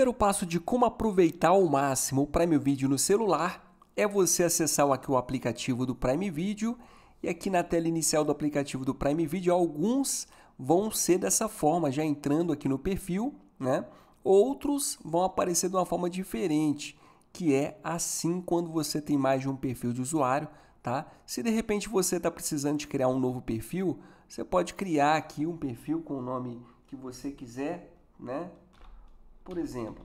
primeiro passo de como aproveitar ao máximo o Prime Video no celular é você acessar aqui o aplicativo do Prime Video e aqui na tela inicial do aplicativo do Prime Video alguns vão ser dessa forma, já entrando aqui no perfil, né? Outros vão aparecer de uma forma diferente, que é assim quando você tem mais de um perfil de usuário, tá? Se de repente você está precisando de criar um novo perfil, você pode criar aqui um perfil com o nome que você quiser, né? por exemplo,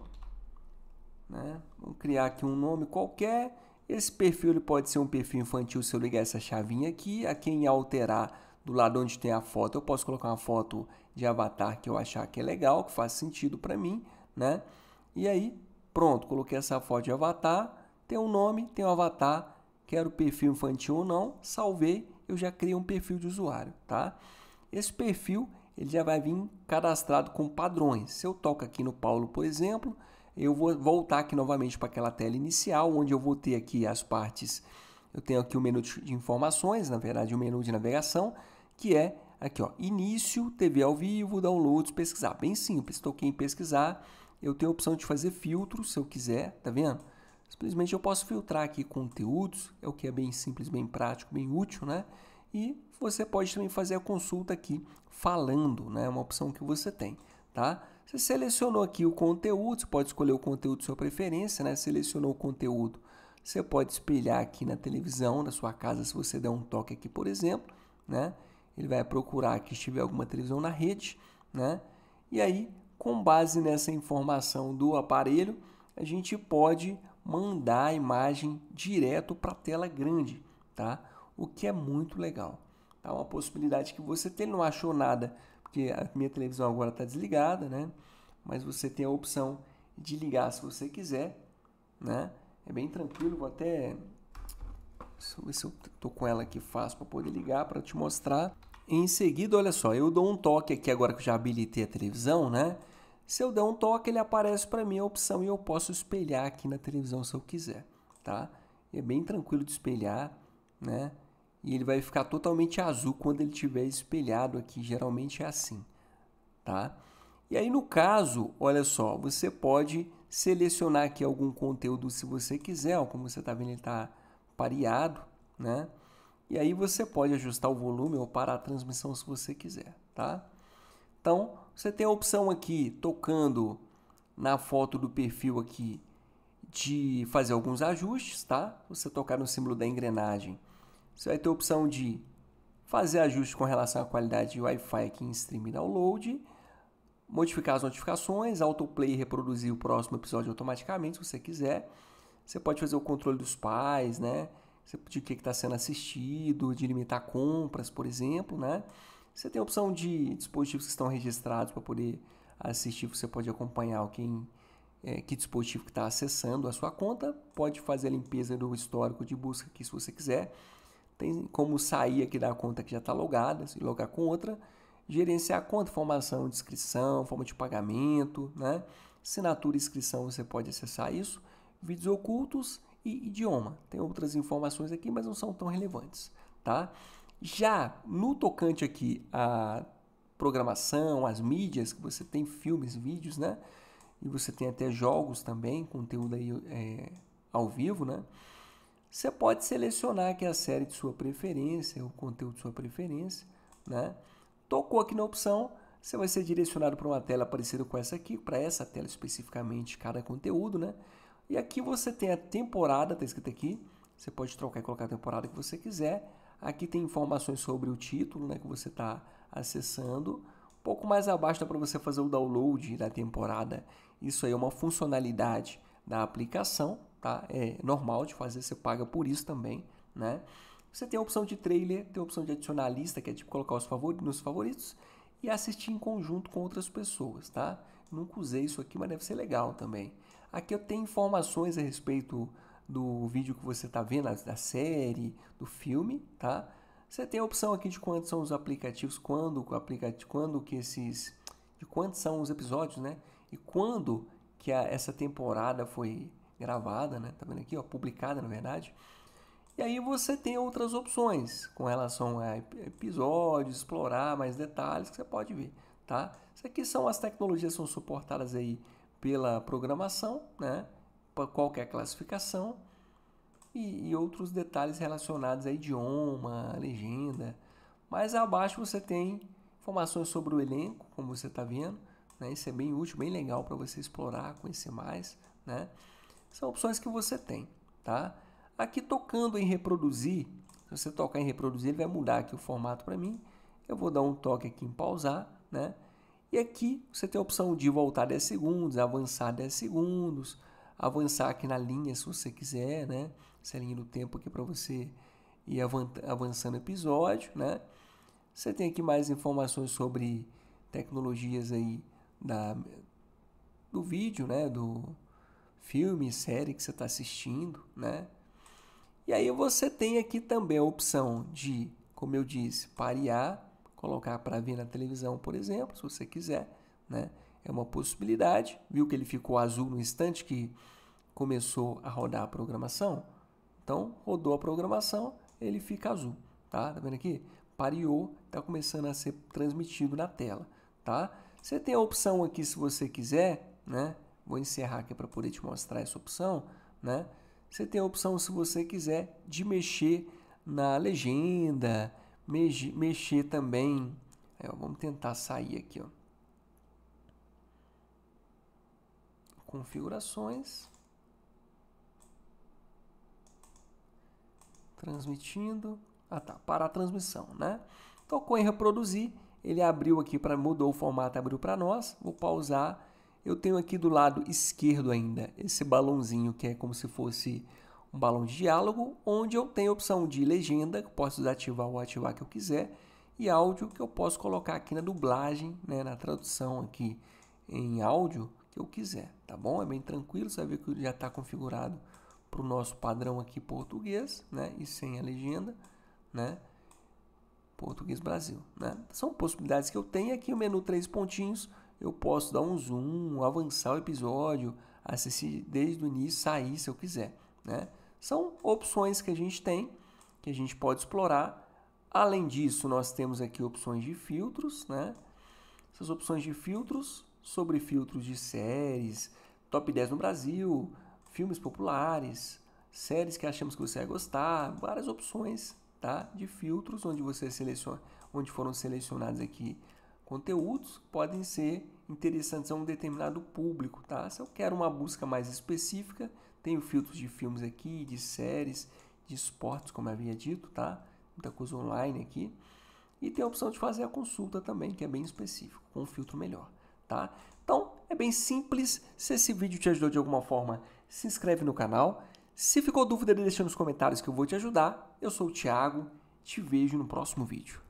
né? Vamos criar aqui um nome qualquer. Esse perfil ele pode ser um perfil infantil se eu ligar essa chavinha aqui. A quem alterar do lado onde tem a foto, eu posso colocar uma foto de avatar que eu achar que é legal, que faz sentido para mim, né? E aí, pronto, coloquei essa foto de avatar, tem um nome, tem um avatar, quero perfil infantil ou não, salvei, eu já criei um perfil de usuário, tá? Esse perfil ele já vai vir cadastrado com padrões. Se eu toco aqui no Paulo, por exemplo, eu vou voltar aqui novamente para aquela tela inicial, onde eu vou ter aqui as partes, eu tenho aqui o menu de informações, na verdade o menu de navegação, que é aqui ó, início, TV ao vivo, downloads, pesquisar. Bem simples, toquei em pesquisar, eu tenho a opção de fazer filtro, se eu quiser, tá vendo? Simplesmente eu posso filtrar aqui conteúdos, é o que é bem simples, bem prático, bem útil, né? E você pode também fazer a consulta aqui falando, né? É uma opção que você tem, tá? Você selecionou aqui o conteúdo, você pode escolher o conteúdo de sua preferência, né? Selecionou o conteúdo, você pode espelhar aqui na televisão da sua casa, se você der um toque aqui, por exemplo, né? Ele vai procurar que estiver alguma televisão na rede, né? E aí, com base nessa informação do aparelho, a gente pode mandar a imagem direto para a tela grande, tá? o que é muito legal. É tá? uma possibilidade que você tem, não achou nada, porque a minha televisão agora está desligada, né? Mas você tem a opção de ligar se você quiser, né? É bem tranquilo, vou até Deixa eu ver se eu tô com ela aqui fácil para poder ligar para te mostrar. Em seguida, olha só, eu dou um toque aqui agora que eu já habilitei a televisão, né? Se eu der um toque, ele aparece para mim a opção e eu posso espelhar aqui na televisão se eu quiser, tá? é bem tranquilo de espelhar, né? e ele vai ficar totalmente azul quando ele estiver espelhado aqui, geralmente é assim, tá? E aí no caso, olha só, você pode selecionar aqui algum conteúdo se você quiser, ó, como você está vendo ele está pareado, né? E aí você pode ajustar o volume ou parar a transmissão se você quiser, tá? Então, você tem a opção aqui, tocando na foto do perfil aqui, de fazer alguns ajustes, tá? Você tocar no símbolo da engrenagem, você vai ter a opção de fazer ajustes com relação à qualidade de Wi-Fi aqui em stream e download, modificar as notificações, autoplay e reproduzir o próximo episódio automaticamente, se você quiser. Você pode fazer o controle dos pais, né? De que está sendo assistido, de limitar compras, por exemplo, né? Você tem a opção de dispositivos que estão registrados para poder assistir, você pode acompanhar quem, é, que dispositivo que está acessando a sua conta, pode fazer a limpeza do histórico de busca aqui se você quiser tem como sair aqui da conta que já está logada, se logar com outra, gerenciar a conta, formação, inscrição forma de pagamento, né? assinatura e inscrição, você pode acessar isso, vídeos ocultos e idioma. Tem outras informações aqui, mas não são tão relevantes. Tá? Já no tocante aqui a programação, as mídias, que você tem filmes, vídeos, né? E você tem até jogos também, conteúdo aí é, ao vivo, né? Você pode selecionar aqui a série de sua preferência, o conteúdo de sua preferência, né? Tocou aqui na opção, você vai ser direcionado para uma tela parecida com essa aqui, para essa tela especificamente, cada conteúdo, né? E aqui você tem a temporada, está escrito aqui, você pode trocar e colocar a temporada que você quiser. Aqui tem informações sobre o título né, que você está acessando. Um pouco mais abaixo dá para você fazer o download da temporada. Isso aí é uma funcionalidade da aplicação, tá? É normal de fazer, você paga por isso também, né? Você tem a opção de trailer, tem a opção de adicionar a lista, que é tipo colocar os favoritos, nos favoritos e assistir em conjunto com outras pessoas, tá? Nunca usei isso aqui, mas deve ser legal também. Aqui eu tenho informações a respeito do vídeo que você está vendo, da série, do filme, tá? Você tem a opção aqui de quantos são os aplicativos, quando, aplicativo, quando que esses, de quantos são os episódios, né? E quando que a, essa temporada foi gravada, né? Tá vendo aqui, ó, publicada na verdade. E aí você tem outras opções com relação a episódios, explorar mais detalhes que você pode ver, tá? Isso aqui são as tecnologias que são suportadas aí pela programação, né? Para qualquer classificação e, e, outros detalhes relacionados a idioma, a legenda. Mas abaixo você tem informações sobre o elenco, como você está vendo. Né? Isso é bem útil, bem legal para você explorar, conhecer mais, né? São opções que você tem, tá? Aqui tocando em reproduzir, se você tocar em reproduzir, ele vai mudar aqui o formato para mim. Eu vou dar um toque aqui em pausar, né? E aqui você tem a opção de voltar 10 segundos, avançar 10 segundos, avançar aqui na linha se você quiser, né? Essa é linha do tempo aqui para você ir avançando episódio, né? Você tem aqui mais informações sobre tecnologias aí da, do vídeo, né? Do, filme, série que você está assistindo, né? E aí você tem aqui também a opção de, como eu disse, parear, colocar para ver na televisão, por exemplo, se você quiser, né? É uma possibilidade. Viu que ele ficou azul no instante que começou a rodar a programação? Então, rodou a programação, ele fica azul, tá? Tá vendo aqui? Pareou, está começando a ser transmitido na tela, tá? Você tem a opção aqui, se você quiser, né? vou encerrar aqui para poder te mostrar essa opção, né? Você tem a opção, se você quiser, de mexer na legenda, mexer também. É, ó, vamos tentar sair aqui, ó. Configurações. Transmitindo. Ah, tá. Para a transmissão, né? Tocou em reproduzir. Ele abriu aqui para mudou o formato, abriu para nós. Vou pausar eu tenho aqui do lado esquerdo ainda esse balãozinho que é como se fosse um balão de diálogo, onde eu tenho a opção de legenda, que posso desativar ou ativar que eu quiser, e áudio que eu posso colocar aqui na dublagem, né, na tradução aqui em áudio que eu quiser, tá bom? É bem tranquilo, você vai ver que já está configurado para o nosso padrão aqui português, né, e sem a legenda, né, português Brasil, né? São possibilidades que eu tenho aqui o menu três pontinhos, eu posso dar um zoom, avançar o episódio, assistir desde o início, sair se eu quiser. Né? São opções que a gente tem, que a gente pode explorar. Além disso, nós temos aqui opções de filtros, né? Essas opções de filtros sobre filtros de séries, top 10 no Brasil, filmes populares, séries que achamos que você vai gostar, várias opções, tá? De filtros onde você seleciona, onde foram selecionados aqui Conteúdos podem ser interessantes a um determinado público, tá? Se eu quero uma busca mais específica, tenho filtros de filmes aqui, de séries, de esportes, como havia dito, tá? Muita coisa online aqui. E tem a opção de fazer a consulta também, que é bem específico, com um filtro melhor, tá? Então, é bem simples. Se esse vídeo te ajudou de alguma forma, se inscreve no canal. Se ficou dúvida, deixa nos comentários que eu vou te ajudar. Eu sou o Thiago, te vejo no próximo vídeo.